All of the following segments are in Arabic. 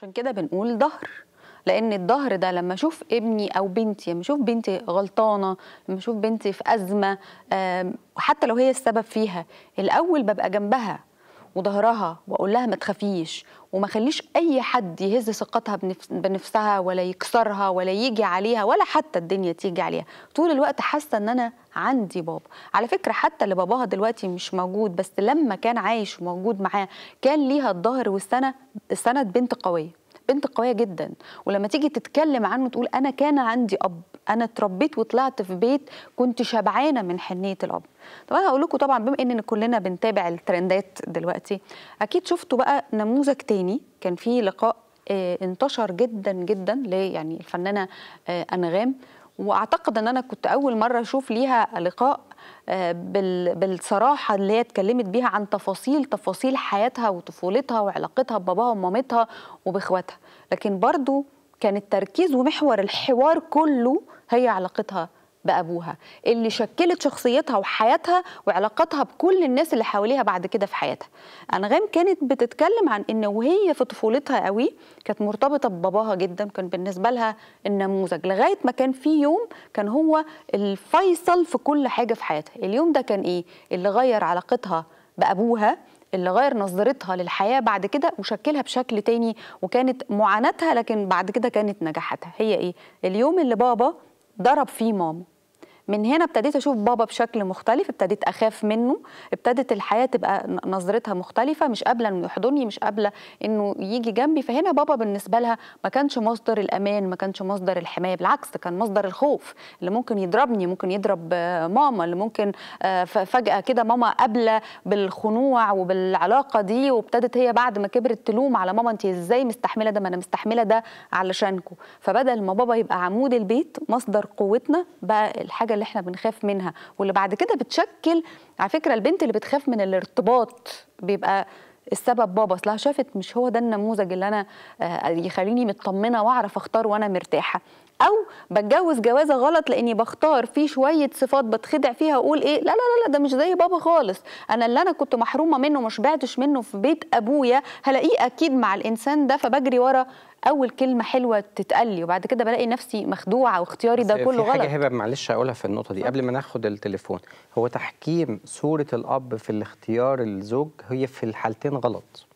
عشان كده بنقول ظهر لان الظهر ده لما اشوف ابني او بنتي لما اشوف بنتي غلطانه لما اشوف بنتي في ازمه حتى لو هي السبب فيها الاول ببقى جنبها وظهرها واقول لها ما تخافيش وما خليش اي حد يهز ثقتها بنفسها ولا يكسرها ولا يجي عليها ولا حتى الدنيا تيجي عليها طول الوقت حاسه ان انا عندي بابا على فكره حتى اللي باباها دلوقتي مش موجود بس لما كان عايش وموجود معاه كان ليها الظهر والسند السند بنت قويه بنت قويه جدا ولما تيجي تتكلم عنه تقول انا كان عندي اب انا اتربيت وطلعت في بيت كنت شبعانه من حنيه الاب طب انا هقول لكم طبعا بما ان كلنا بنتابع الترندات دلوقتي اكيد شفتوا بقى نموذج تاني كان في لقاء آه، انتشر جدا جدا ل يعني الفنانه آه، انغام واعتقد ان انا كنت اول مره اشوف ليها لقاء آه، بالصراحه اللي هي اتكلمت بيها عن تفاصيل تفاصيل حياتها وطفولتها وعلاقتها بباباها ومامتها وباخواتها لكن برضو كان التركيز ومحور الحوار كله هي علاقتها بأبوها اللي شكلت شخصيتها وحياتها وعلاقتها بكل الناس اللي حواليها بعد كده في حياتها أنغام كانت بتتكلم عن إن وهي في طفولتها قوي كانت مرتبطة بباباها جدا كان بالنسبة لها النموذج لغاية ما كان في يوم كان هو الفيصل في كل حاجة في حياتها اليوم ده كان إيه اللي غير علاقتها بأبوها اللي غير نظرتها للحياه بعد كده وشكلها بشكل تاني وكانت معاناتها لكن بعد كده كانت نجاحاتها هي ايه اليوم اللي بابا ضرب فيه ماما من هنا ابتديت اشوف بابا بشكل مختلف ابتديت اخاف منه ابتدت الحياه تبقى نظرتها مختلفه مش قابله انه يحضني مش قابله انه يجي جنبي فهنا بابا بالنسبه لها ما كانش مصدر الامان ما كانش مصدر الحمايه بالعكس كان مصدر الخوف اللي ممكن يضربني ممكن يضرب آه، ماما اللي ممكن آه، فجاه كده ماما قابله بالخنوع وبالعلاقه دي وابتدت هي بعد ما كبرت تلوم على ماما انت ازاي مستحمله ده ما انا مستحمله ده علشانكم فبدل ما بابا يبقى عمود البيت مصدر قوتنا بقى الحاجه اللي احنا بنخاف منها واللي بعد كده بتشكل على فكره البنت اللي بتخاف من الارتباط بيبقى السبب بابا اصلها شافت مش هو ده النموذج اللي انا آه، يخليني مطمنه واعرف اختار وانا مرتاحه او بتجوز جوازه غلط لاني بختار في شويه صفات بتخدع فيها اقول ايه لا لا لا, ده مش زي بابا خالص انا اللي انا كنت محرومه منه مش بعتش منه في بيت ابويا هلاقيه اكيد مع الانسان ده فبجري ورا اول كلمه حلوه تتقال لي وبعد كده بلاقي نفسي مخدوعه واختياري ده كله غلط في حاجه هبه معلش اقولها في النقطه دي قبل ما ناخد التليفون هو تحكيم صوره الاب في الاختيار الزوج هي في الحالتين غلط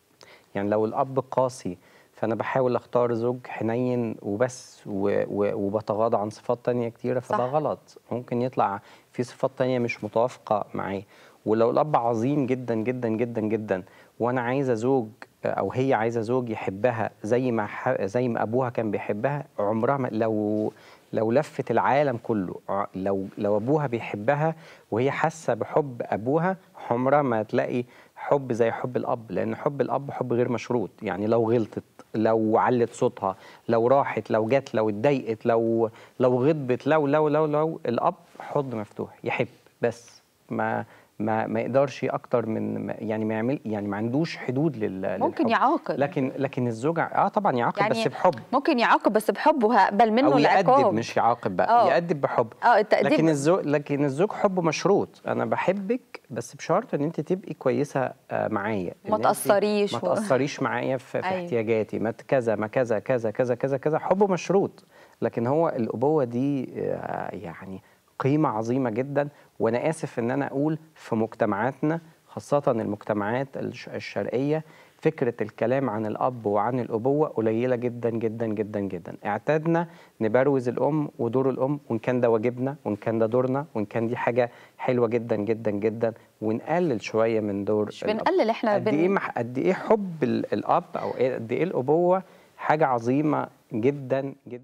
يعني لو الاب قاسي فانا بحاول اختار زوج حنين وبس وبتغاضى عن صفات تانية كتيره فده صح. غلط ممكن يطلع في صفات تانية مش متوافقه معاه ولو الاب عظيم جدا جدا جدا جدا وانا عايزه زوج او هي عايزه زوج يحبها زي ما زي ما ابوها كان بيحبها عمرها ما لو لو لفت العالم كله لو لو ابوها بيحبها وهي حاسه بحب ابوها عمرها ما هتلاقي حب زي حب الاب لان حب الاب حب غير مشروط يعني لو غلطت لو علت صوتها لو راحت لو جت لو اتضايقت لو لو غضبت لو لو لو لو الاب حضن مفتوح يحب بس ما ما ما يقدرش اكتر من يعني ما يعمل يعني ما عندوش حدود لل ممكن يعاقب لكن لكن الزوج اه طبعا يعاقب يعني بس بحب ممكن يعاقب بس بحب وهقبل منه أو العقاب يأدب مش يعاقب بقى أوه. يؤدب بحب اه التأديب لكن الزوج لكن الزوج حبه مشروط انا بحبك بس بشرط ان انت تبقي كويسه آه، معايا ما تاثريش ما تاثريش معايا في, في أيوه. احتياجاتي ما كذا ما كذا كذا كذا كذا كذا حبه مشروط لكن هو الابوه دي آه، يعني قيمة عظيمة جدا وأنا آسف إن أنا أقول في مجتمعاتنا خاصة المجتمعات الشرقية فكرة الكلام عن الأب وعن الأبوة قليلة جدا جدا جدا جدا اعتدنا نبروز الأم ودور الأم وإن كان ده واجبنا وإن كان ده دورنا وإن كان دي حاجة حلوة جدا جدا جدا ونقلل شوية من دور مش بنقلل احنا قد بن... إيه مح... قد إيه حب الأب أو قد إيه الأبوة حاجة عظيمة جدا جدا